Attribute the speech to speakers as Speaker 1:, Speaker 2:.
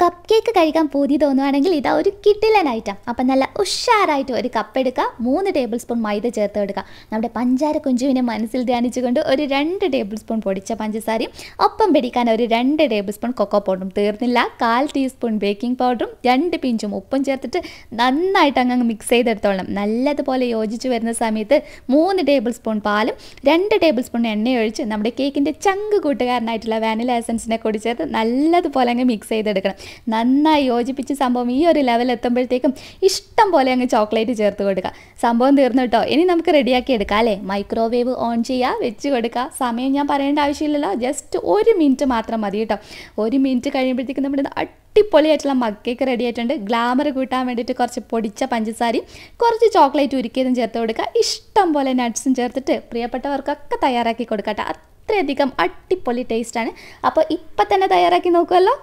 Speaker 1: cup cake കഴിക്കാൻ പൂതി തോന്നുവാണെങ്കിൽ ഇതാ ഒരു കിട്ടിലൻ ഐറ്റം അപ്പം നല്ല ഉഷാറായിട്ട് ഒരു കപ്പ് എടുക്കുക മൂന്ന് ടേബിൾ സ്പൂൺ മൈദ ചേർത്ത് എടുക്കുക നമ്മുടെ പഞ്ചാര കുഞ്ചുവിനെ മനസ്സിൽ ധ്യാനിച്ചുകൊണ്ട് ഒരു രണ്ട് ടേബിൾ സ്പൂൺ പൊടിച്ച പഞ്ചസാരയും ഒപ്പം പിടിക്കാൻ ഒരു രണ്ട് ടേബിൾ സ്പൂൺ കൊക്കോ പൗഡറും തീർന്നില്ല കാൽ ടീസ്പൂൺ ബേക്കിംഗ് പൗഡറും രണ്ട് പിഞ്ചും ഉപ്പും ചേർത്തിട്ട് നന്നായിട്ട് അങ്ങ് മിക്സ് ചെയ്തെടുത്തോളണം നല്ലതുപോലെ യോജിച്ച് വരുന്ന സമയത്ത് മൂന്ന് ടേബിൾ സ്പൂൺ പാലും രണ്ട് ടേബിൾ സ്പൂൺ എണ്ണ ഒഴിച്ച് നമ്മുടെ കേക്കിൻ്റെ ചങ്ക് കൂട്ടുകാരനായിട്ടുള്ള വാനില എസൻസിനെ കൂടി ചേർത്ത് നല്ലതുപോലെ അങ്ങ് മിക്സ് ചെയ്തെടുക്കണം നന്നായി യോജിപ്പിച്ച് സംഭവം ഈ ഒരു ലെവൽ എത്തുമ്പോഴത്തേക്കും ഇഷ്ടം പോലെ അങ്ങ് ചോക്ലേറ്റ് ചേർത്ത് കൊടുക്കുക സംഭവം തീർന്നു കേട്ടോ ഇനി നമുക്ക് റെഡിയാക്കി എടുക്കാം അല്ലേ മൈക്രോവേവ് ഓൺ ചെയ്യുക വെച്ച് കൊടുക്കുക സമയം ഞാൻ പറയേണ്ട ആവശ്യമില്ലല്ലോ ജസ്റ്റ് ഒരു മിനിറ്റ് മാത്രം മതി കേട്ടോ ഒരു മിനിറ്റ് കഴിയുമ്പോഴത്തേക്കും നമ്മുടെ അടിപൊളിയായിട്ടുള്ള മഗ് കേക്ക് റെഡി ആയിട്ടുണ്ട് ഗ്ലാമർ കൂട്ടാൻ വേണ്ടിയിട്ട് കുറച്ച് പൊടിച്ച പഞ്ചസാരയും കുറച്ച് ചോക്ലേറ്റ് ഉരുക്കിയതും ചേർത്ത് കൊടുക്കുക ഇഷ്ടം പോലെ നട്ട്സും ചേർത്തിട്ട് പ്രിയപ്പെട്ടവർക്കൊക്കെ തയ്യാറാക്കി കൊടുക്കട്ടെ അത്രയധികം അടിപൊളി ടേസ്റ്റാണ് അപ്പോൾ ഇപ്പം തന്നെ തയ്യാറാക്കി നോക്കുമല്ലോ